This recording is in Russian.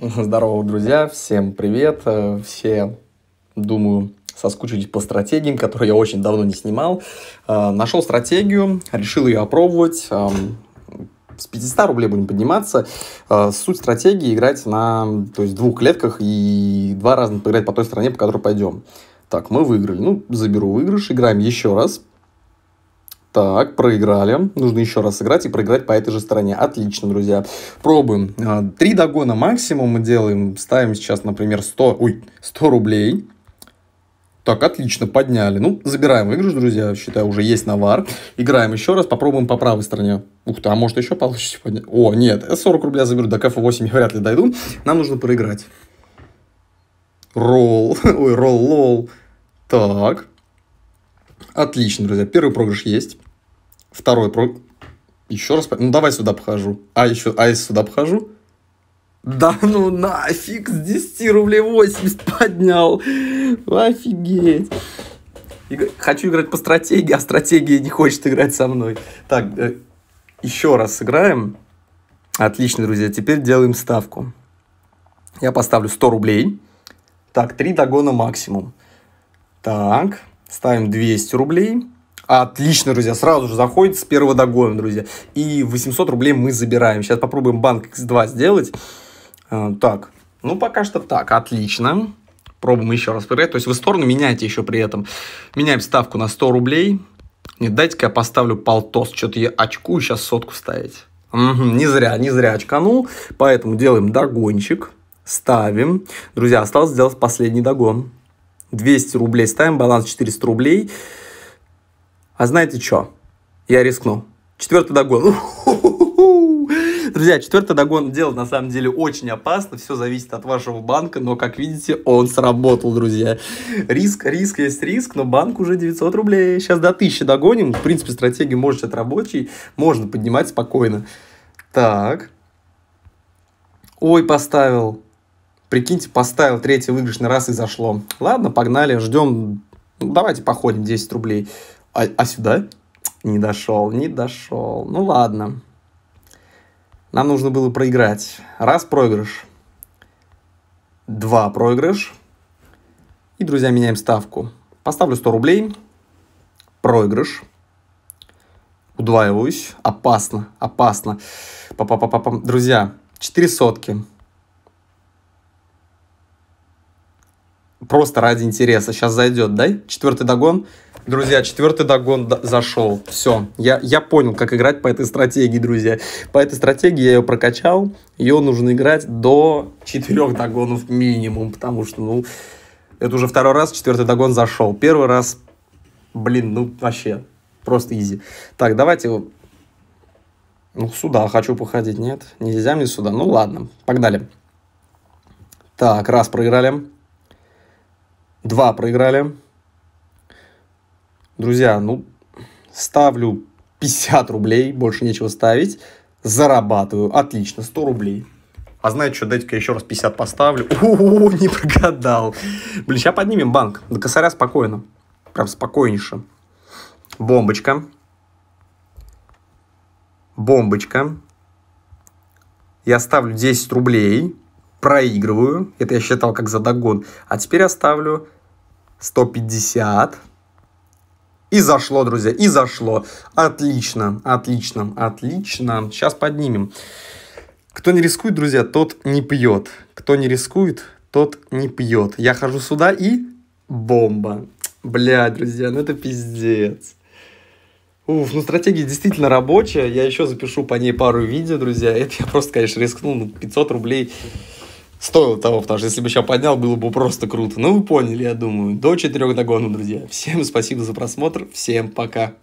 Здорово, друзья, всем привет. Э, все, думаю, соскучились по стратегиям, которые я очень давно не снимал. Э, нашел стратегию, решил ее опробовать. С 500 рублей будем подниматься. Э, суть стратегии играть на то есть, двух клетках и два раза поиграть по той стороне, по которой пойдем. Так, мы выиграли. Ну, заберу выигрыш, играем еще раз. Так, проиграли. Нужно еще раз сыграть и проиграть по этой же стороне. Отлично, друзья. Пробуем. А, три догона максимум мы делаем. Ставим сейчас, например, 100, ой, 100 рублей. Так, отлично, подняли. Ну, забираем выигрыш, друзья. Считаю, уже есть навар. Играем еще раз, попробуем по правой стороне. Ух ты, а может еще получится поднять? О, нет, 40 рублей заберу, до кф 8 я вряд ли дойду. Нам нужно проиграть. Ролл. Ой, ролл-лол. Так. Отлично, друзья. Первый проигрыш есть. Второй про... Еще раз... Ну, давай сюда похожу. А, еще... А, я сюда похожу? Да ну нафиг, с 10 рублей 80 поднял. Офигеть. Иг... Хочу играть по стратегии, а стратегия не хочет играть со мной. Так, э, еще раз сыграем. Отлично, друзья. Теперь делаем ставку. Я поставлю 100 рублей. Так, 3 догона максимум. Так, ставим 200 рублей. Отлично, друзья, сразу же заходит с первого догона, друзья. И 800 рублей мы забираем. Сейчас попробуем банк X2 сделать. А, так, ну пока что так, отлично. Пробуем еще раз проиграть. То есть вы сторону меняете еще при этом. Меняем ставку на 100 рублей. Не дайте-ка я поставлю полтос. Что-то я очку сейчас сотку ставить. Угу, не зря, не зря очканул. Поэтому делаем догончик. Ставим. Друзья, осталось сделать последний догон. 200 рублей ставим, баланс 400 рублей. А знаете что? Я рискнул. Четвертый догон. Друзья, четвертый догон делать на самом деле очень опасно, все зависит от вашего банка, но, как видите, он сработал, друзья. Риск, риск есть риск, но банк уже 900 рублей, сейчас до 1000 догоним, в принципе, стратегию может от рабочей, можно поднимать спокойно. Так. Ой, поставил. Прикиньте, поставил третий выигрышный раз и зашло. Ладно, погнали, ждем, ну, давайте походим 10 рублей. А, а сюда? Не дошел, не дошел. Ну ладно. Нам нужно было проиграть. Раз проигрыш. Два проигрыш. И, друзья, меняем ставку. Поставлю 100 рублей. Проигрыш. Удваиваюсь. Опасно, опасно. Па -па -па -па -па. Друзья, 4 сотки. Просто ради интереса. Сейчас зайдет, да? Четвертый догон. Друзья, четвертый догон зашел. Все, я, я понял, как играть по этой стратегии, друзья. По этой стратегии я ее прокачал. Ее нужно играть до четырех догонов минимум, потому что, ну, это уже второй раз четвертый догон зашел. Первый раз, блин, ну, вообще, просто изи. Так, давайте... Ну, сюда хочу походить, нет? Нельзя мне сюда. Ну, ладно, погнали. Так, раз проиграли. Два проиграли. Друзья, ну, ставлю 50 рублей, больше нечего ставить. Зарабатываю, отлично, 100 рублей. А знаете что, дайте-ка еще раз 50 поставлю. О, не прогадал. Блин, сейчас поднимем банк. До косаря спокойно. Прям спокойнейше. Бомбочка. Бомбочка. Я ставлю 10 рублей. Проигрываю. Это я считал как за догон. А теперь я ставлю 150. И зашло, друзья, и зашло. Отлично, отлично, отлично. Сейчас поднимем. Кто не рискует, друзья, тот не пьет. Кто не рискует, тот не пьет. Я хожу сюда и... Бомба. Бля, друзья, ну это пиздец. Уф, ну стратегия действительно рабочая. Я еще запишу по ней пару видео, друзья. Это я просто, конечно, рискнул. 500 рублей стоило того, потому что если бы сейчас поднял, было бы просто круто. Ну, вы поняли, я думаю. До четырех догонов, друзья. Всем спасибо за просмотр, всем пока.